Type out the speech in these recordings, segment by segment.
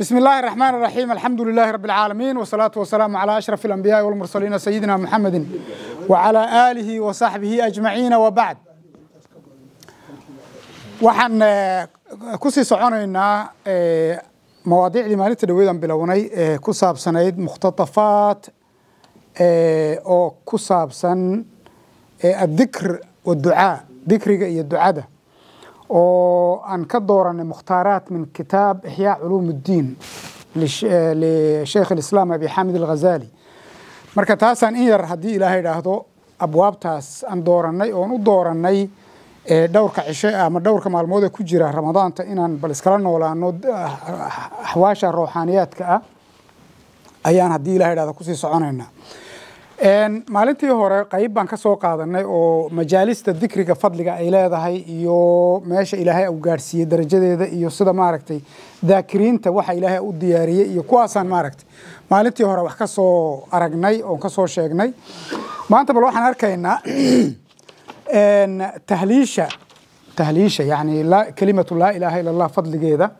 بسم الله الرحمن الرحيم الحمد لله رب العالمين والصلاة والسلام على أشرف الأنبياء والمرسلين سيدنا محمد وعلى آله وصحبه أجمعين وبعد وحن آه، كسي سعونا إن آه، مواضيع لما نتدوي ذنب لوني آه، كساب سنيد مختطفات أو كساب سن الذكر والدعاء ذكر الدعاء ده oo aan ka dooranay mukhtaaraat min kitaab ixyaa culuum uddiin lishaykh eh, alislaam abi xaamid alghazali marka taasaan in yar haddii ilaahay idhaahdo abwaabtaas aan doorannay oon u doorannay eh, dhowrka cishe ama dhowrka maalmood ee ku jira ramadaanta inaan bal iskala noolaano axwaasha ah, ah, ah, ruuxaaniyaadka ah ayaan haddii ilahay idhahdo kusii soconaynaa maalintii hore qayb baan ka soo qaadanay oo majaalista dikriga fadliga ay leedahay iyo meesha ilaahay u gaadhsiiyey darajadeeda iyo sida maaragtay daakiriinta waxa ilaahay u diyaariyey iyo kuwaasaan maaragtay maalintii hore wax ka soo aragnay oon ka soo sheegnay maanta bal waxaan arkaynaa tahliisha tahliisha yani kelimatu laa ilaaha ila allah fadligeeda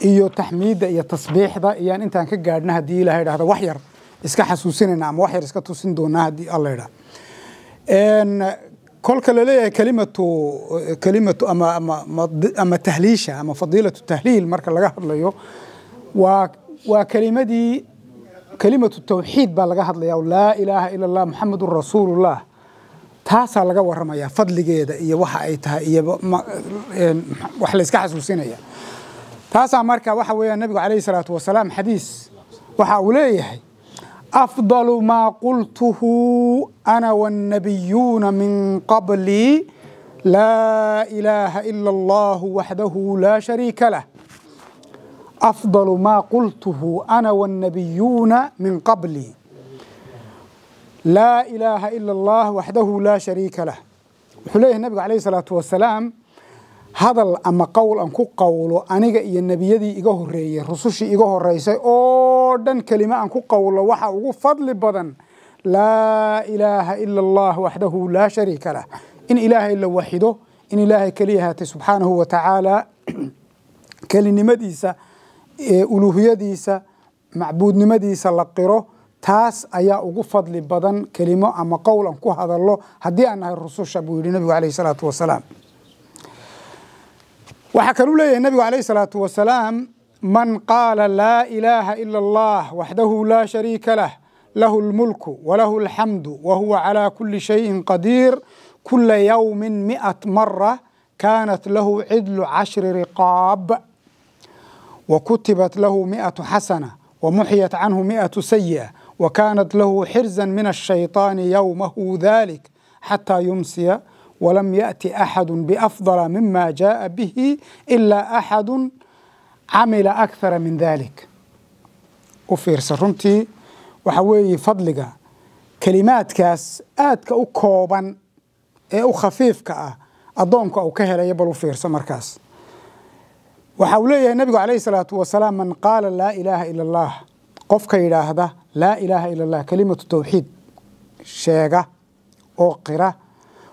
iyo taxmiidda iyo tasbiixda iyaan intaan ka gaadhna haddii ilahay idhahdo wax yar iska xasuusinayna ama wax yar iska tusin doonaa haddii alla idhaa kolka laleeyahay kalimatu kalimatu ama ama tahliisha ama fadiilatu tahliil marka laga hadlayo waa waa kelimadii kelimatu tawxiid baa laga hadlaya laa ilaaha ila allah muxamedun rasuulullah taasaa laga warramaya fadligeeda iyo waxa ay tahay iyo wax la xasuusinaya taasaa marka waxa weeyaan nebigu calayhi salaatu wasalaam xadiis waxa uu leeyahay أفضل ما قلته أنا والنبيون من قبلي لا إله إلا الله وحده لا شريك له أفضل ما قلته أنا والنبيون من قبلي لا إله إلا الله وحده لا شريك له حليه النبي عليه الصلاة والسلام hadal ama qowl aan ku qowlo aniga iyo nebiyadii iga horeeyey rusushii iga horeysay oo dhan kelimo aan ku qowlo waxa ugu fadli badan laa ilaaha ila allah waxdahu laa shariika lah in ilaahay la waxido in ilaahay keliya haatay subxaanahu wa tacaala kelinimadiisa uluuhiyadiisa macbuudnimadiisa la qiro taas ayaa ugu fadli badan kelimo ama qowl aan ku hadallo haddii aan nahay rususha buu yidhi nebigu caleyh salaatu wasalaam وحكروا لي النبي عليه الصلاة والسلام من قال لا إله إلا الله وحده لا شريك له له الملك وله الحمد وهو على كل شيء قدير كل يوم مئة مرة كانت له عدل عشر رقاب وكتبت له مئة حسنة ومحيت عنه مئة سيئة وكانت له حرزا من الشيطان يومه ذلك حتى يمسي ولم يأتي أحد بأفضل مما جاء به إلا أحد camila akthara min dalik u fiirsa runtii waxa weeye fadliga kelimaadkaas aadka u kooban ee u khafiifka ah addoonku au ka helaya bal u fiirsa markaas waxa uu leeyahay nebigu calayhi salaatu wasalaam man qaala laa ilaaha ila allah qofka yidhaahda laa ilaaha ila allah kelimatu tawxiid sheega oo qira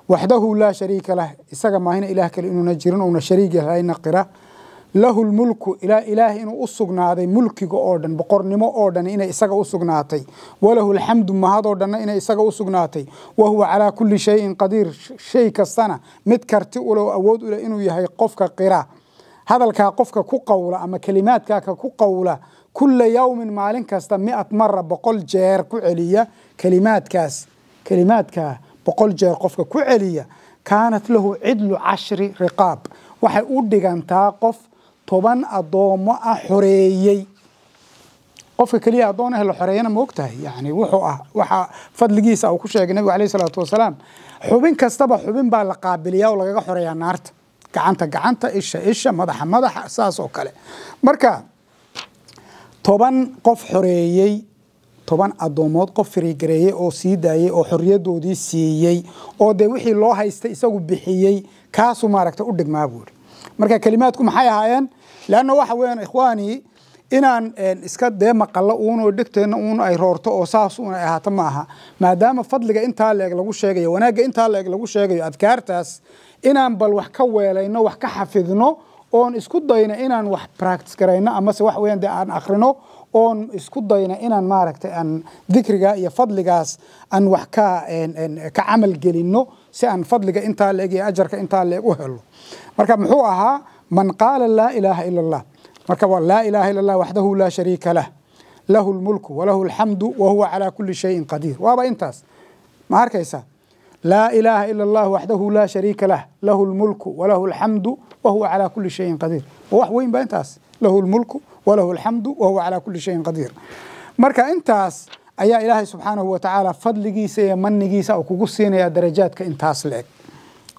waxdahu laa shariika lah isaga maahina ilaah kale inuuna jirin uuna shariig yahayna qira lahu lmulku ilaah inuu u sugnaaday mulkiga oo dhan boqornimo oo dhan inay isaga u sugnaatay walahu alxamdu mahadoo dhanna inay isaga u sugnaatay wa huwa calaa kulli shayin qadiir shay kastana mid karti ule oo awood uleh inuu yahay qofka qira hadalkaa qofka ku qowla ama kelimaadkaaka ku qowla kula yowmin maalin kasta miat mara boqol jeer ku celiya kelimaadkaas kelimaadkaa boqol jeer qofka ku celiya kaanat lahu cidlu cashri riqaab waxay u dhigantaa qof toban addoomo ah xoreeyey qofka keliya addoon ah la xoreeyana ma ogtahay yani wuxuu ah waxaa fadligiisa uu ku sheegay nabigu alayhi salaatu wasalaam xubin kastaba xubin baa la qaabiliyaa oo lagaga xoreeyaa naarta gacanta gacanta isha isha madaxa madaxa saas oo kale marka toban qof xoreeyey toban adoomood qof firigareeyey oo sii daayey oo xoriyadoodii siiyey oo dee wixii loo haystay isagu bixiyey kaasu maaragta u dhigmaa buuri marka kelimaadku maxay ahaayeen leanna waxa weeyaan ikhwaanii inaan iska dee maqallo uunoo dhegteenna uun ay roorto oo saas uun ay ahaato ma maadaama fadliga intaa leeg lagu sheegayo wanaagga intaa leeg lagu sheegayo adkaartaas inaan bal wax ka weelayno wax ka xafidno oon isku dayno inaan wax practice garayno amase wax weeyaan dee aan akhrino oon isku dayna inaan maaragtay aan dikrigaa iyo fadligaas aan wax ka ka camal gelinno si aan fadliga intaa la eg iyo ajarka intaa la u helo marka muxuu ahaa man qaala laa ilaaha ila allah marka waa laa ilaaha ila allah waxdahu laa shariika lah lahu lmulku walahu alxamdu wahuwa calaa kulli shayin qadiir waaba intaas ma arkaysaa laa ilaaha ila allah waxdahu laa shariika lah lahu lmulku walahu alxamdu wahuwa calaa kulli shayin qadiir wax weyn ba intaas lahu lmulku walahu alxamdu wahuwa calaa kuli shayin qadiir marka intaas ayaa ilaahay subxaanahu watacaala fadligiisa iyo manigiisa uu kugu siinaya darajaadka intaas la-eg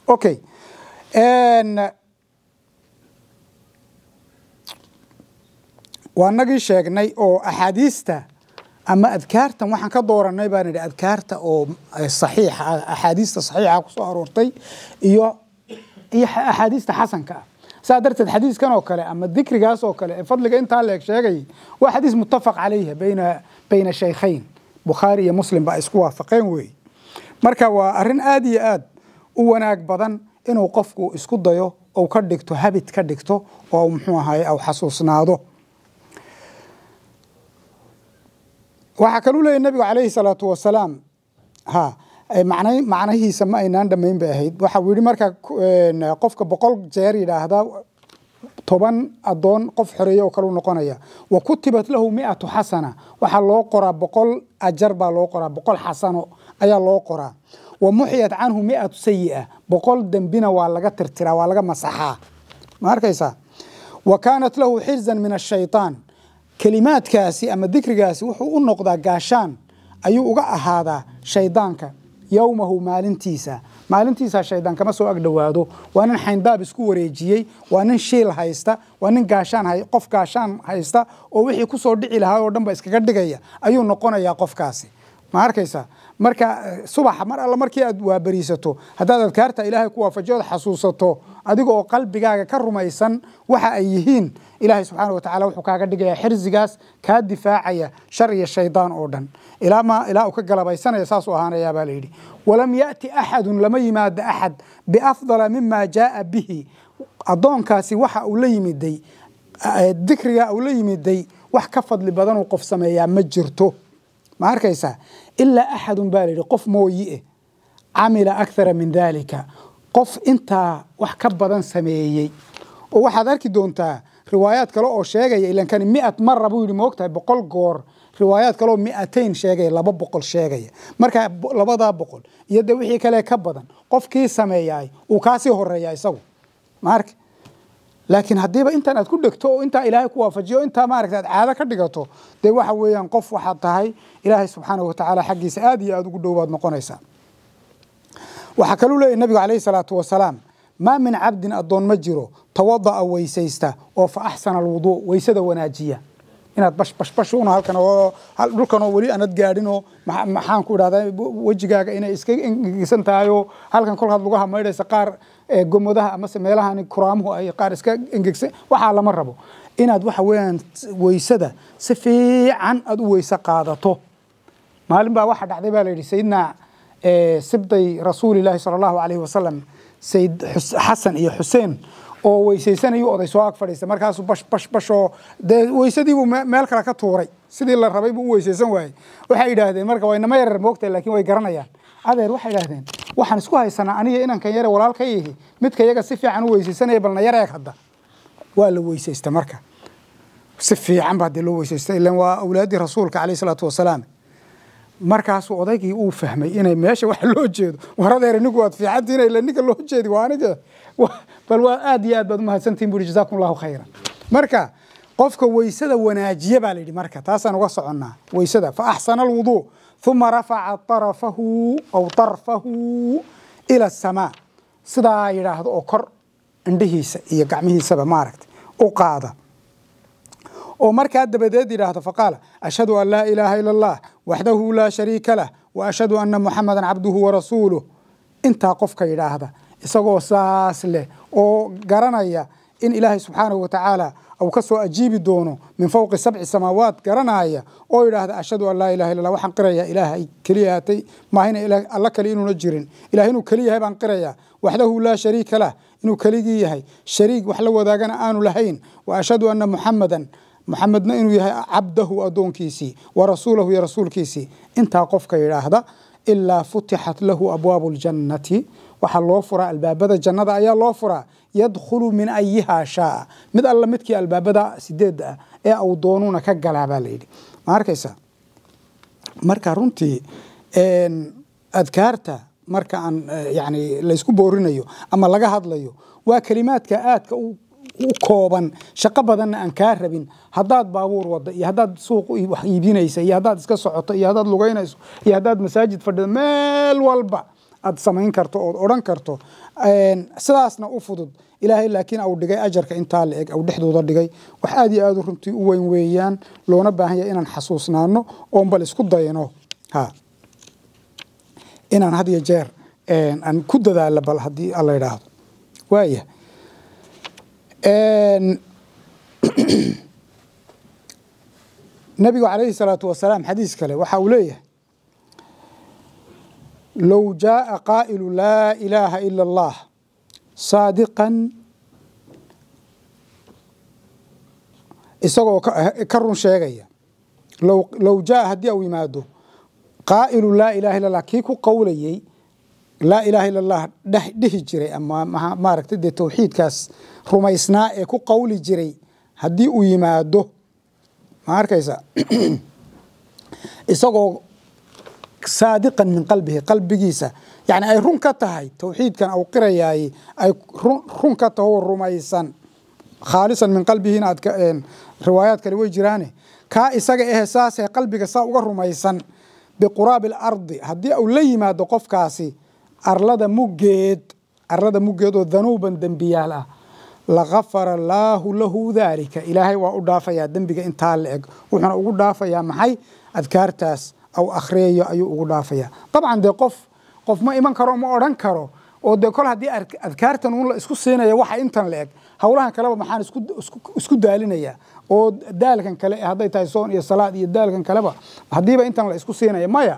okay waanagii sheegnay oo axaadiista ama adkaartan waxaan ka dooranay baan idhi adkaarta oo saxiixa axaadiista saxiixa ku aroortay iyo iyo axaadiista xasanka ah saa darteed xadiiskan oo kale ama dikrigaas oo kale ee fadliga intaa leeg sheegay waa xadiis mutafaq calayha bayna bayna shaykhayn bukhaari iyo muslim baa isku waafaqeen weey marka waa arrin aada iyo aad u wanaag badan inuu qofku isku dayo ou ka dhigto habit ka dhigto oo muxuu ahaye au xasuusnaado waxaa kaluu leeyahy nabigu calayhi salaatu wasalaam ha macnahiisa ma aynaan dhammayn bay ahayd waxa uu yihi marka qofka boqol jeer yidhaahda toban adoon qof xoreeye oo kale u noqonaya wa kutibat lahu miatu xasana waxaa loo qoraa boqol ajar baa loo qoraa boqol xasano ayaa loo qoraa wa muxiyat canhu miatu sayi'a boqol dembina waa laga tirtiraa waa laga masaxaa ma arkaysaa wa kaanat lahu xirzan min ashaytaan kelimaadkaasi ama dikrigaasi wuxuu u noqdaa gaashaan ayuu uga ahaadaa shaydaanka yowmahu maalintiisa maalintiisa shaydaan kama soo agdhowaado waa nin xayndaab isku wareejiyey waa nin shiil haysta waa nin gaashaan qof gaashaan haysta oo wixii kusoo dhici lahaa oo dhanba iskaga dhigaya ayuu noqonayaa qofkaasi ma arkaysa marka eh, subaxa mar alla markii aad waaberiisato haddaad adkaarta ilaahay ku waafajiyood xasuusato adiga oo qalbigaaga ka rumaysan waxa ay yihiin ilaahay subxaana watacala wuxuu kaaga dhigaya xirzigaas kaa difaacaya shar iyo shaydaan oo dhan ilaa uu ka galabaysanaya saasuu ahaanaya baa layidhi walam yaأti axadu lama yimaado axad biafdala mima jaaa bihi addoonkaasi waxa uu la yimiday dikriga uu la yimiday wax ka fadli badanuu qof sameeyaa ma jirto ma arkaysaa ilaa axadun baa layidhi qof mooyi-e eh, camila akthara min daalika qof intaa wax ka badan sameeyey oo waxaad arki doontaa riwaayaad kale oo sheegaya ilankani miat mara buu yidhi maogtahay boqol goor riwaayaad kale oo miatayn sheegaya laba boqol sheegaya marka labadaa boqol iyo de wixii kale ka badan qofkii sameeyaay uu kaasii horeeya isagu maarka laakiin haddiiba intaan aad ku dhegto oo intaa ilaahay ku waafajiyo intaa maaragta aad caado ka dhigato dee waxa weeyaan qof waxaad tahay ilaahay subxaanahu watacaala xaggiisa aada iyo aada ugu dhowaad noqonaysaa waxaa kaluu leeyahy nabigu calayhi salaatu wasalaam maa min cabdin addoon ma jiro tawada'a weysaysta oo fa axsana alwuduu weysada wanaajiya inaad bashbashbash una halkan oo dhulkan oo weli aanad gaadhinoo maxaan ku idhahdaa wejigaaga inay iska engegisan tahayoo halkan kolkaad lugaha maydhaysa qaar gomodaha amase meelahan kuraamuhu ay qaar iska engegsan waxaa lama rabo inaad waxa weeyaan weysada si fiican aad u weyse qaadato maalin baa waxa dhacday baa la yidhi sayidna sibday rasuulilaahi sala allahu calayhi wasalam sayid xasan iyo xuseen oo weysaysanayuu oday soo ag fadhiista markaasuu bash bash bashoo dee weysadiibuu meel kale ka tuuray sidii la rabay buu u weysaysan waayey waxay yidhaahdeen marka waa inama yareer moogtahay lakiin way garanayaan adeer waxay yidhaahdeen waxaan isku haysanaa aniga inankan yare walaalka yihi midka iyaga si fiican u weysaysanaya balna yar eeg hadda waa la weysaysta marka si fiican ba haddee loo weysaysta ilan waa awlaadii rasuulka caleyh salaatu wasalaam markaasuu odaygii uu fahmay inay meesha wax loo jeedo waradeer inigu waad fiicantihiin ila ninka loo jeedi waa aniga bal waa aad iyo aad baad umahadsantihin buri jazaakum allahu khayran marka qofka weysada wanaajiya baa la yidhi marka taasaan uga soconnaa weysada fa axsana alwuduu uma rafaca arafahu aw tarfahu ila asamaa sidaa yidhaahdo oo kor indhihiisa iyo gacmihiisaba maaragtay u qaada oo markaa dabadeed yidhaahdo faqaala ashhadu an laa ilaaha ila allah waxdahu laa shariika lah wa ashhadu anna muxamada cabduhu wa rasuuluh intaa qofka yidhaahda isagoo saas leh oo garanaya in ilaahay subxaanahu watacaala uu ka soo ajiibi doono min fawqi sabci samaawaat garanaya oo yidhaahda ashhadu an laa ilaha illa waxaan qirayaa ilaahay keliya aatay maahina alla kale inuuna jirin ilaah inuu keli yahay baan qirayaa waxdahu laa shariika lah inuu keligii yahay shariig wax la wadaagana aanu lahayn wa ashhadu anna muxamadan maxamedna inuu yahay cabdahu adoonkiisii wa rasuulahu iyo rasuulkiisii intaa qofka yidhaahda ilaa futixat lahu abwaabu ljannati waxaa loo furaa albaabada jannada ayaa loo furaa yadkhulu min ayihaa shaaa mid alla midkii albaabada sideed ah ee au doonuna ka galaa baa layidhi ma arkaysa marka runtii adkaarta marka aan eh, yani laysku boorinayo ama laga hadlayo waa kelimaadka aadka u u kooban shaqo badanna aan kaa rabin haddaad baabuur wada iyo haddaad suuq wax iibinaysa iyo haddaad iska socoto iyo haddaad lugaynayso iyo haddaad masaajid fadhida meel walba aad samayn karto ood odhan karto sidaasna u fudud ilaahay laakiin au dhigay ajarka intaa la eg au dhexdooda dhigay wax aad iyo aad runtii u weyn weeyaan loona baahan yahay inaan xasuusnaano oon bal isku dayno ha inaan had iyo jeer aan ku dadaalo bal haddii alla idhaahdo waaya nabigu calayhi salaatu wasalaam xadiis kale waxa uu leeyahay low jaaa qaa'ilu laa ilaaha ila allah saadiqan isagoo ka run sheegaya low jaaa haddii au yimaado qaa'ilu laa ilaha illa allah kii ku qowlayey laa ilaaha illa allah dhihi jiray ama maaragta dee towxiidkaas rumaysnaa ee ku qawli jiray haddii uu yimaado ma arkaysa isagoo saadiqan min qalbihi qalbigiisa yani ay run ka tahay towxiidkan au qirayaay ay run ka taho rumaysan khaalisan min qalbihina aad riwaayaad kale way jiraane kaa isaga ehe saasee qalbiga saa uga rumaysan biquraabi alardi haddii au la yimaado qofkaasi arlada muggeed arlada muggeed oo danuuban dembiyaal ah lakafara allaahu lahu daalika ilaahay waa u dhaafayaa dembiga intaa la eg wuxuuna ugu dhaafayaa maxay adkaartaas aw akhriyayo ayuu ugu dhaafayaa dabcan dee qof qof ma iman karo ma odhan karo oo dee kol haddii adkaartan uun la isku siinaya waxa intan la eg howlahan kaleba maxaan isku daalinaya oo daalkan kale hadday tahay soon iyo salaad iyo daalkan kaleba haddiiba intan la isku siinaya maya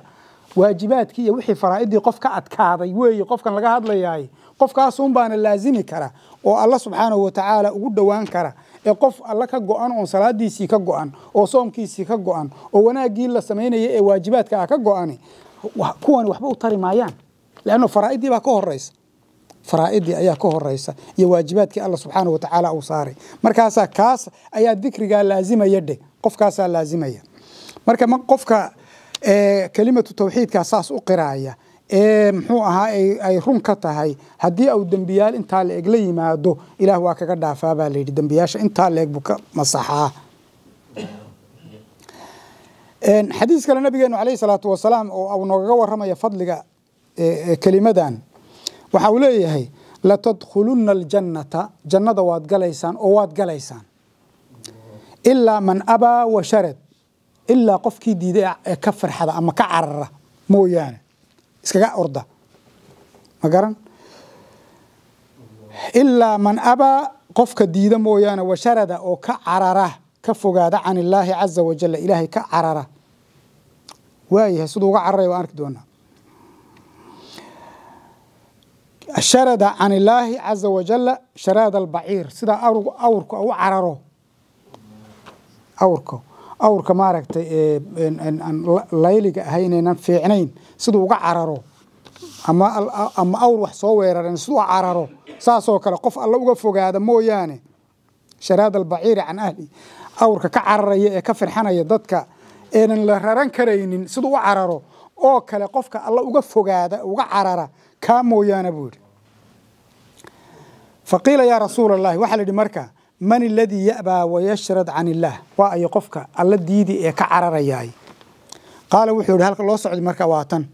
waajibaadkii iyo wixii faraa'idii qof ka adkaaday weeye qofkan laga hadlayaay qofkaasuun baana laazimi kara oo alla subxaanahu watacaala ugu dhowaan kara ee qof alla ka go oon salaadiisii ka go oo soomkiisii ka go oo wanaaggii la samaynaya ee waajibaadka ah ka go kuwani waxba u tari maayaan leanno faraa'idii baa ka horeysa faraa'idii ayaa ka horeysa iyo waajibaadkii alla subxaanahu watacaala uu saaray markaasaa kaas ayaa dikrigaa laazimaya dheh qofkaasaa laazimaya marka qofka kelimatu tawxiidkaa saas u qiraaya ee muxuu ahaa ay run ka tahay haddii au dembiyaal intaa la-eg la yimaado ilaah waa kaga dhaafaa baa layidhi dembiyaasha intaa la-eg buu ka masaxaa xadiis kale nabigeenu caleyhi salaatu wasalaam oo noogaga waramaya fadliga kelimadan waxa uu leeyahay latadkhuluna aljannata jannada waad galaysaan oo waad galaysaan ilaa man abaa washarad ilaa qofkii diida ah ee ka farxada ama ka carara mooyaane iskaga orda ma garan ilaa man abaa qofka diida mooyaane washarada oo ka carara ka fogaada can illaahi caza wajalla ilaahay ka carara waayahay siduu uga cararaya waan arki doonaa sharada can illaahi caza wajalla sharaada albaciir sidaa awrku u cararo awrka awrka maaragtay layliga ahay inaynan fiicnayn siduu uga cararo ama awr wax soo weeraran siduu cararo saasoo kale qof alla uga fogaada mooyaane sharaad albaciiri can ahli awrka ka cararaya ee ka firxanaya dadka eenan la raran karaynin siduu u cararo oo kale qofka alla uga fogaada uga carara kaa mooyaane buu yidhi faqiila yaa rasuul allahi waxaa la yidhi marka man aladii ya'baa wayashrad can illaah waa ayo qofka alla diidi ee ka cararayaay qaala wuxuu yidhi halka loo socday marka waa tan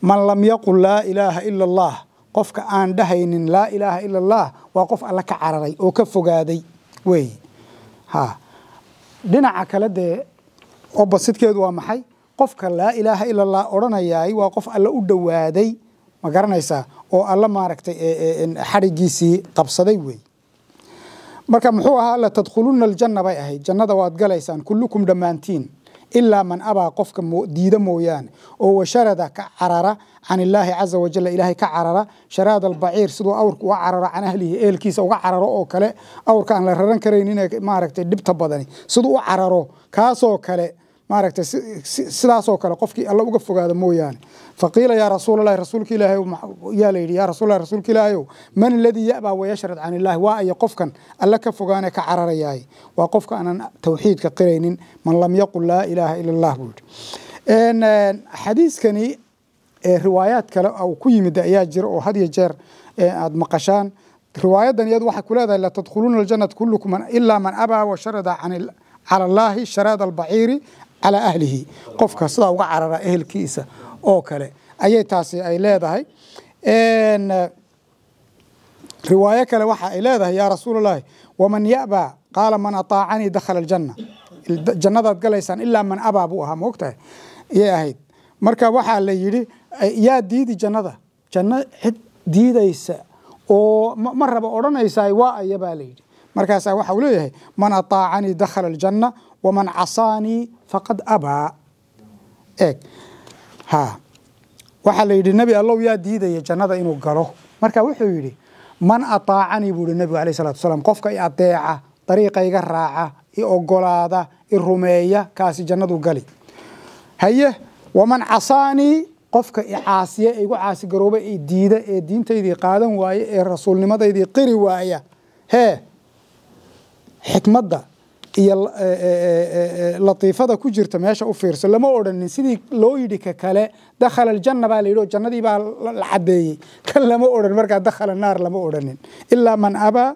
man lam yaqul laa ilaaha ila allaah qofka aan dhahaynin laa ilaaha ila allaah waa qof alla ka cararay oo ka fogaaday weey ha dhinaca kale dee obasidkeedu waa maxay qofka laa ilaaha ila allah odhanayaay waa qof alla u dhowaaday ma garanaysaa oo alla maaragtay xadhigiisii qabsaday weey marka muxuu ahaa la tadkhuluna aljanna bay ahayd jannada waad galaysaan kullukum dhammaantiin ilaa man abaa qofka diida mooyaane oo washarada ka carara can illaahi caza wajalla ilaahay ka carara sharaad albaciir siduu awrka uga cararo can ahlihi ehelkiisa uga cararo oo kale awrka aan la raran karayn inay maaragtay dhibta badani siduu u cararo kaasoo kale maaragtay sidaasoo kale qofkii alla uga fogaada mooyaane faqiila yaa rasuulalahi rasuulka ilaahay yaa la yidhi yaa rasuulallahi rasuulka ilaahayow man aladii ya'baa wayashrid can illaahi waa aya qofkan alla ka fogaane ka cararayahay waa qofka aanan tawxiidka qiraynin man lam yaqul laa ilaaha ila allah buu yidhi xadiiskani riwaayaad kale uu ku yimid ayaa jira oo had iyo jeer aada maqashaan riwaayadan iyadu waxay ku latadkhuluuna aljanata kullukum ilaa man abaa washarada cala allaahi sharaada albaciiri calaa ahlihi qofka sidaa uga carara ehelkiisa oo kale ayay taasi ay leedahay riwaayo kale waxa ay leedahay yaa rasuulallaahi waman yabaa qaala man ataacanii dakhala aljanna jannadaad galaysaan ilaa man abaa buu ahaa moogtahay yay ahayd marka waxaa la yidhi yaa diidi jannada janno cid diidaysa oo ma raba odhanaysaay waa aya baa la yidhi markaasaa waxa uu leeyahay man ataacanii dakhala aljanna waman casaanii faqad abaa eeg ha waxaa la yidhi nebi allow yaa diidaya jannada inuu galo marka wuxuu yidhi man ataacanii buu yihi nebigu alayh salatu wasalaam qofka i adeeca dariiqa iga raaca i ogolaada i rumeeya kaasi jannadu gali haye waman casaanii qofka i caasiya igu caasigarooba ee diida ee diintaydii qaadan waaya ee rasuulnimadaydii qiri waaya hee xikmadda iyo eh, eh, eh, latiifada ku jirta meesha u fiirso lama odhanin sidii loo yidhi ka kale dakhala aljanna baa layidhi oo jannadii baa la caddeeyey kan lama odhan markaa dakhala naar lama odhanin ilaa man abaa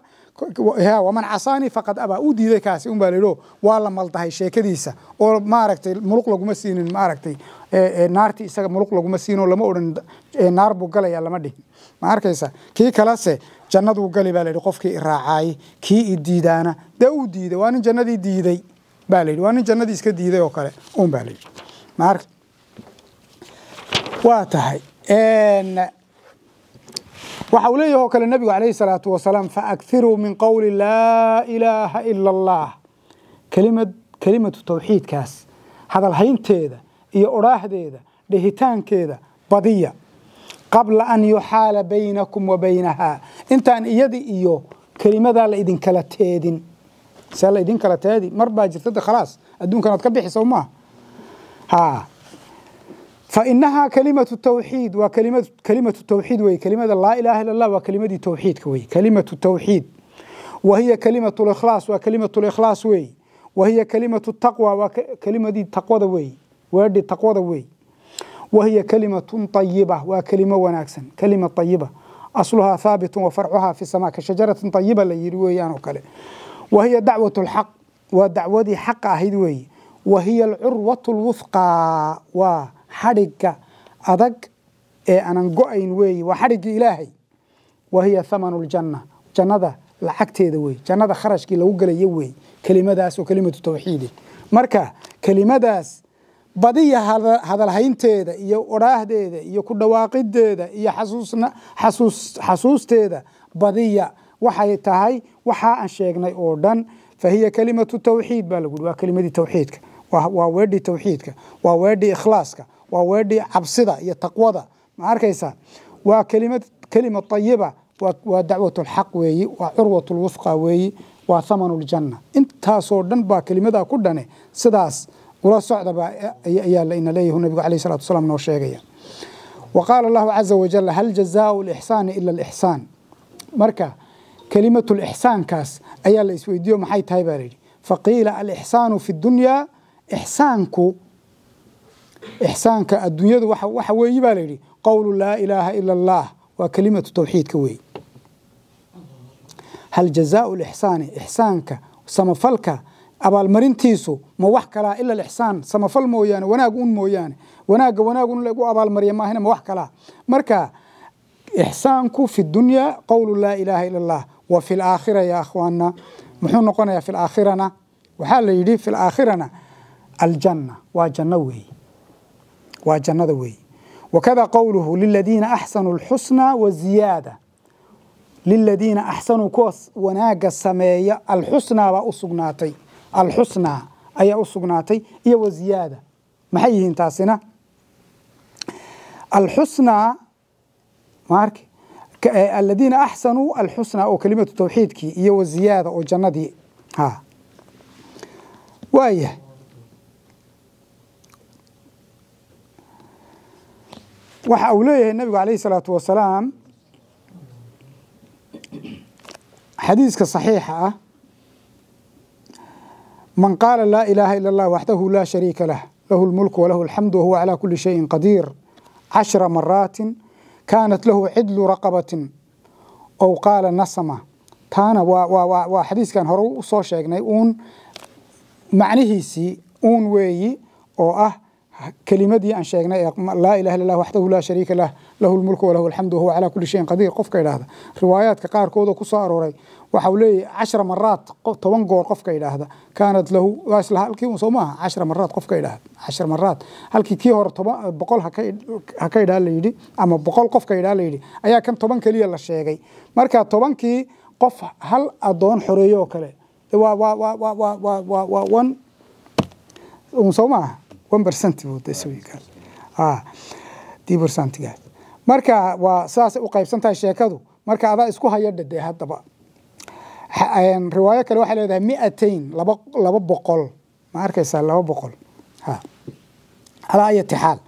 waman casaanii faqad abaa u diiday kaasi un baa oh, waa la maldahay sheekadiisa oo maaragtay muluq laguma siinin maaragtay naartii isaga muluq laguma siinoo lama odhan naar buu galayaa lama dhihin ma arkaysa kii kalese jannaduu gali baa layidhi qofkii iraacaayey kii i diidaana dee uu diiday waa nin jannadii diiday baa layidhi waa nin jannadii iska diiday oo kale un baa layidhi ma arka waa tahay waxa uu leeyahay oo kale nebigu calayhi salaatu wasalaam faakiruu min qowli laa ilaaha ila allah kelimad kelimatu tawxiidkaas hadalhaynteeda iyo odhaahdeeda dhihitaankeeda badiya qabla an yuxaala baynakum wa baynahaa intaan iyada iyo kelimadaa la idinkala teedin see la idinkala teedi mar baa jirtada khalaas adduunkan ka bixi sow maaha fa inahaa kalimatu tawxiid waa kalima kalimatu tawxiid weye kelimada laa ilaaha illa allah waa kelimadii tawxiidka weye kalimatu tawxiid wa hiya kalimatu likhlaas waa kalimatu likhlaas weeye wa hiya kalimatu taqwa waa kelimadii taqwada weeye weedhii taqwada weeye wahiya kalimatun ayiba waa kelimo wanaagsan kelima ayiba asluhaa haabitun wa farcuhaa fi samaa ka shajaratin ayiba la yidhi weeyaan oo kale wahiya dacwatu lxaq waa dacwadii xaqa ahayd weeye wahiya alcurwatu lwuthqaa waa xadhigga adag ee aanan go-ayn weeye waa xadhiggii ilaahay wahiya thamanu ljanna jannada lacagteeda wey jannada kharashkii lagu galayo wey kelimadaas oo kelimatu tawxiide marka kelimadaas badiya hadalhaynteeda iyo odhaahdeeda iyo ku dhawaaqideeda iyo xasuusteeda badiya waxay tahay waxaa aan sheegnay oo dhan fa hiya kelimatu tawxiid baa lagu uhi waa kelimadii tawxiidka waa weedhii tawxiidka waa weedhii ikhlaaska waa weedhii cabsida iyo taqwada ma arkaysaa waa kelimad kelima ayiba waa dacwatulxaq weeyi waa curwatulwufqa weeyi waa thamanuljanna intaasoo dhan baa kelimadaa ku dhane sidaas ula socdaba ayaa ina leeyahu nabigu alayh salatu wasalaam noo sheegaya wa qaala allahu caza wajal hal jazaau lixsaani ila alixsaan marka kelimatul ixsaankaas ayaa la isweydiiyo maxay tahay baa layidhi faqiila alixsaanu fi dunyaa ixsaanku ixsaanka adduunyadu waxa weeyi baa layidhi qowlu laa ilaaha ila allah waa kelimatu tawxiidka weey hal jazaau lixsaani ixsaanka samafalka abaalmarintiisu ma wax kalaa ila alixsaan samafal mooyaane wanaag un mooyaane wanaagga wanaag un lagu abaalmariya maahina ma wax kalaa marka ixsaanku fi dunyaa qowlu laa ilaaha ila wa fi ya akhwaana muxuu noqonayaa fi waxaa la yidhi fi aljanna waa janno weeye waa jannada weeye wakada qowluhu liladiina axsanuu alxusna waziyaada liladiina axsanuu kuwa wanaagga sameeya alxusnaabaa u sugnaatay alxusnaa ayaa u sugnaatay iyo wa maxay yihiin taasina alxusnaa maark aladiina eh, axsanuu alxusnaa oo kelimatu tawxiidkii iyo wa oo jannadii ha waayahay waxa uu leeyahay nabigu calayhi salaatu wasalaam xadiiska saxiixa ah من قال لا إله إلا الله وحده لا شريك له له الملك وله الحمد وهو على كل شيء قدير عشر مرات كانت له عدل رقبة أو قال نصمة تانا وحديث كان هرو soo sheegnay uun macnihiisii uun weeyi oo ah kelimadii aan sheegnay laa ilaha illa allah waxdahu laa shariika lah lahu lmulku walahu alxamdu wahuwa calaa kulli shayin qadiir qofka idhaahda riwaayaadka qaarkooda kusoo arooray waxau leeyahy cashra maraad toban goor qofka idhaahda kaanat lahu isla halkii un soo maaha cashra maraad qofka idhaahda cashra maraad halkii kii hore toban eh, boqol haka idhaa la yidhi ama boqol qofka idhaa la yidhi ayaa kan toban keliya la sheegay marka tobankii qof hal adoon xoreeye oo kale waa waa waa waa waa waa waa waa one un soo maaha one percent buu desawikaas ah d percentigaas marka waa saasay u qaybsantahay sheekadu marka adaa isku haya dhadhe haddaba riwaayo kale waxay leedahay miatain laba laba boqol ma arkaysaa laba boqol calaa ayati xaal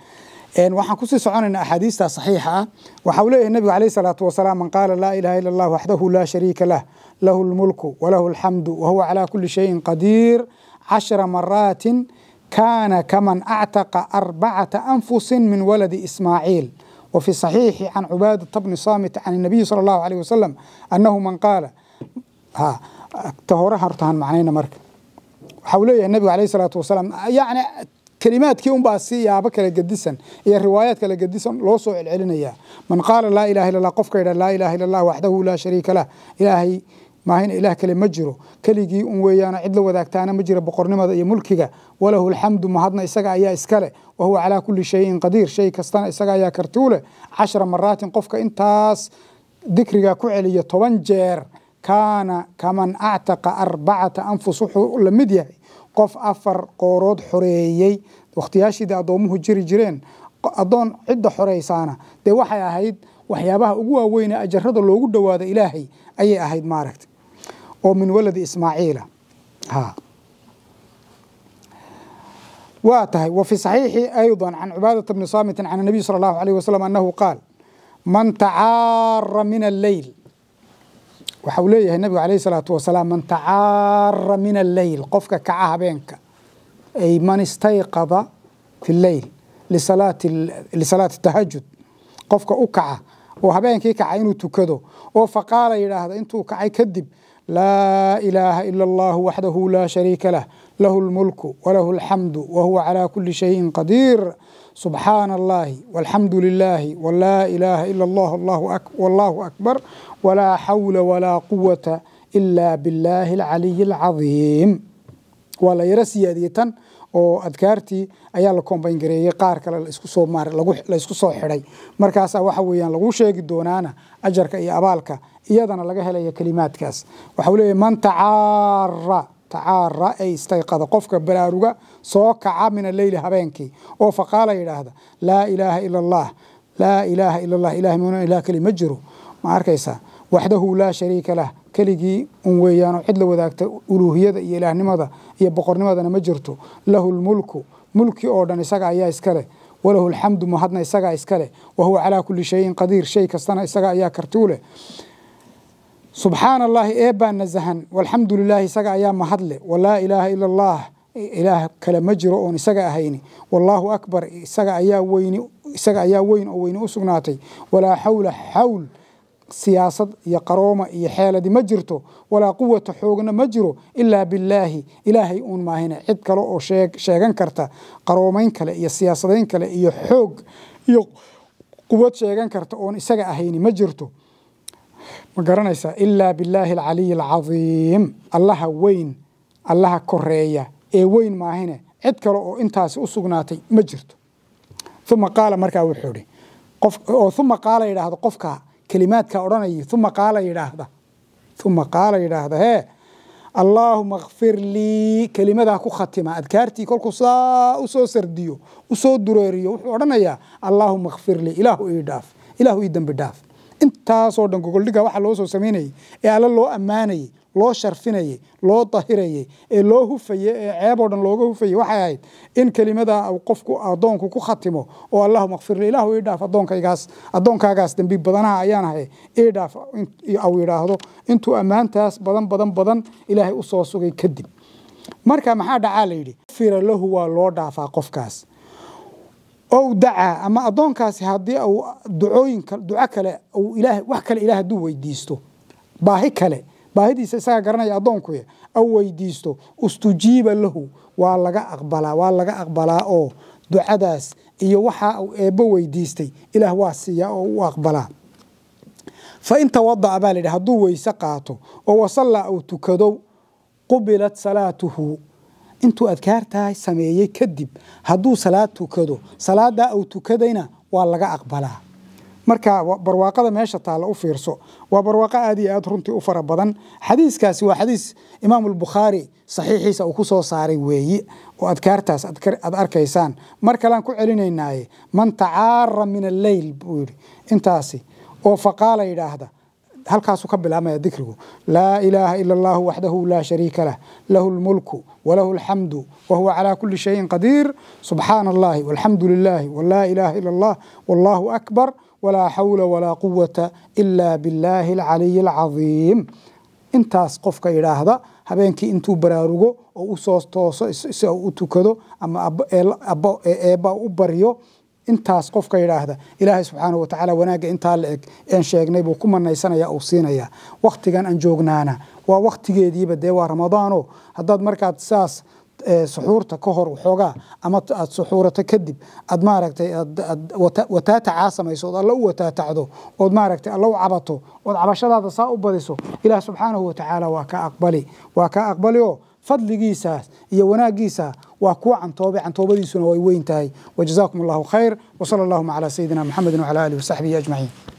waxaan kusii soconaynaa axaadiista saxiixa ah waxa uu leeyahay nebigu alayh salaatu wasalaam man qaala laa ilaha ila allah waxdahu laa shariika lah lahu lmulku walahu alxamdu wahuwa calaa kuli shayin qadiir cashra maraatin kaana kaman actaqa arbacata anfusin min waladi ismaaciil وفي الصحيح عن عبادة بن صامت عن النبي صلى الله عليه وسلم أنه من قال ها تهوره هرتهان معنينا مرك حولي النبي عليه الصلاة والسلام يعني kalimaadkii unbaa si yaabo kala gedisan iyo riwaayaad kala gedisan loo soo celcelinaya man qaala laa ilaha illa allah qofka yidhah laa ilaha illa allah waxdahu laa shariika lah ilaahay maahayna ilaah kale ma jiro keligii un weeyaana cid la wadaagtaana ma jira boqornimada iyo mulkiga walahu lxamdu mahadna isaga ayaa iskale wa huwa calaa kulli shayin qadiir shay kastana isaga ayaa karti u leh cashra maraatin qofka intaas dikriga ku celiya toban jeer kaana kaman actaqa arbacata anfus wuxuu la yahay qof afar qoorood xoreeyey wakhtiyaashiida addoomuhu jiri jireen addoon cidda xoreysaana dee waxay ahayd waxyaabaha ugu waaweyne ajarada loogu dhowaado ilaahay ayay ahayd maaragta oo min waladi ismaaciila waa tahay wa fi saxiixi ayضa can cibaadata bni saamitin can الnabiy salى اllahu alيه waslm anahu qaal man tacaara min alleyl waxau leeyahay nebigu alayh الsalaatu wasalaam man tacaara min alleyl qofka kaca habeenka ay man istayqada fi leyl lisalaati tahajud qofka u kaca oo habeenkii kaca inuu tukado oo faqaala yidhaahda intuu kacay kadib لا إله إلا الله وحده لا شريك له له الملك وله الحمد وهو على كل شيء قدير سبحان الله والحمد لله ولا إله إلا الله الله أك والله أكبر ولا حول ولا قوة إلا بالله العلي العظيم ولا يرسي أديتاً oo adkaartii ayaa la kombayn gareeyey qaar kale laisku soo mara la isku soo xidhay markaasaa waxa weeyaan lagu sheegi doonaana ajarka iyo abaalka iyadana laga helaya kelimaadkaas waxau leeyahy man tacaara tacaara ay istayqada qofka baraaruga soo kaca min aleyli habeenkii oo faqaala yidhaahda laa ilaaha ila allah laa ilaaha ila allah ilahay muna ilah keli ma jiro ma arkaysaa waxdahu laa shariika lah keligii un weeyaanoo cid la wadaagta uluuhiyada iyo ilaahnimada iyo boqornimadana ma jirto lahu lmulku mulki oo dhan isaga ayaa iskaleh walahu alxamdu mahadna isagaa iskale wa calaa kuli shayin qadiir shay kastana isaga ayaa karti u leh subxaana allaahi eebbaa nasahan walxamdu lilaahi isaga ayaa mahadle walaa ilaaha ila allaah ilaah kale ma jiro oon isaga ahayni wallaahu akbar isaga ayaa weyni isaga ayaa weyn oo weyni u sugnaatay walaa xawla xawl siyaasad iyo qarooma iyo xeeladi ma jirto walaa quwata xoogna ma jiro ilaa bilaahi ilaahay uun maahine cid kale oo sheegan karta qaroomayn kale iyo siyaasadayn kale iyo xoog iyo quwad sheegan karta oon isaga ahayni ma jirto ma garanaysaa ilaa billaahi alcaliyi alcadiim allaha weyn allaha koreeya ee weyn maahine cid kale oo intaasi u sugnaatay ma jirto uma qaala markaa wuxuu idhi oo uma qaala yidhaahda qofka kelimaadkaa odhanayay uma qaala yidhaahda uma qaala yidhaahda hee allaahuma kfir lii kelimadaa ku khatima adkaartii kolkuu saa usoo soo sardiyo u soo dureeriyo wuxuu odhanayaa allaahuma kfir lii ilaahu ii dhaaf ilaahu ii dembi dhaaf intaasoo dhan gogoldhiga waxa loo soo samaynayay ee alla loo ammaanayey loo sharfinayey loo dahirayey ee loo hufayey ee ceeboo dhan looga hufayey waxay ahayd in kelimada uu qofku addoonku ku khatimo oo allahuma kfirli ilaahu ii dhaaf addoonkaygaas addoonkaagaas dembi badanaha ayaan ahay ii dhaaf au yidhaahdo intuu ammaantaas badan badan badan ilaahay usoo soo sugay kadib marka maxaa dhacaa la yidhi fira lahu waa loo dhaafaa qofkaas ow dacaa ama adoonkaasi haddii uu ducooyinka duco kale wax kale ilaah hadduu weydiisto baahi kale baahidiisa isagaa garanaya addoonkuya au weydiisto ustujiiba lahu waa laga aqbalaa waa laga aqbalaa oo ducadaas iyo waxa uu eebbo weydiistay ilaah waa siiya oo u aqbalaa fa in tawada'a baa la yidhi hadduu weyse qaato oo wasallaa uu tukado qubilat salaatuhu intuu adkaartahay sameeyey kadib hadduu salaad tukado salaadaa uu tukadayna waa laga aqbalaa marka barwaaqada meesha taalla u fiirso waa barwaaqo aad iyo aad runtii u fara badan xadiiskaasi waa xadiis imaamulbukhaari saxiixiisa uu ku soo saaray weeye oo adkaartaas aad arkaysaan mar kalean ku celinaynaaye man tacaara min alleyl buu yidhi intaasi oo faqaala yidhaahda halkaasuu ka bilaabmaya dikrigu laa ilaaha ila allahu waxdahu laa shariika lah lahu lmulku walahu alxamdu wahuwa calaa kuli shayin qadiir subxaana allahi walxamdu lilaahi walaa ilaaha ila allah wallahu akbar walaa xawla walaa quwata ila billaahi alcaliyi alcadiim intaas qofka yidhaahda habeenkii intuu baraarugo oo usoo tooso si u tukado ama eebba u baryo intaas qofka yidhaahda ilaahay subxaanau watacaala wanaagga intaa la eg een sheegnay buu ku manaysanaya uu siinaya wakhtigan aan joognaana waa wakhtigeediiba dee waa ramadaano haddaad markaad saas eh, suxuurta ka hor waxoogaa ama aad suxuurato kadib aad maaragtay wataatacaa samayso ood alla u wataatacdo ood maaragtay alla u cabato ood cabashadaada saa u badiso ilaah subxaanahu watacaala waa ka aqbali waa kaa aqbali oo fadligiisaas iyo wanaaggiisa وكو عن طوبة عن طوبة دي سنوي وينتهي وجزاكم الله خير وصلى الله على سيدنا محمد وعلى آله وصحبه أجمعين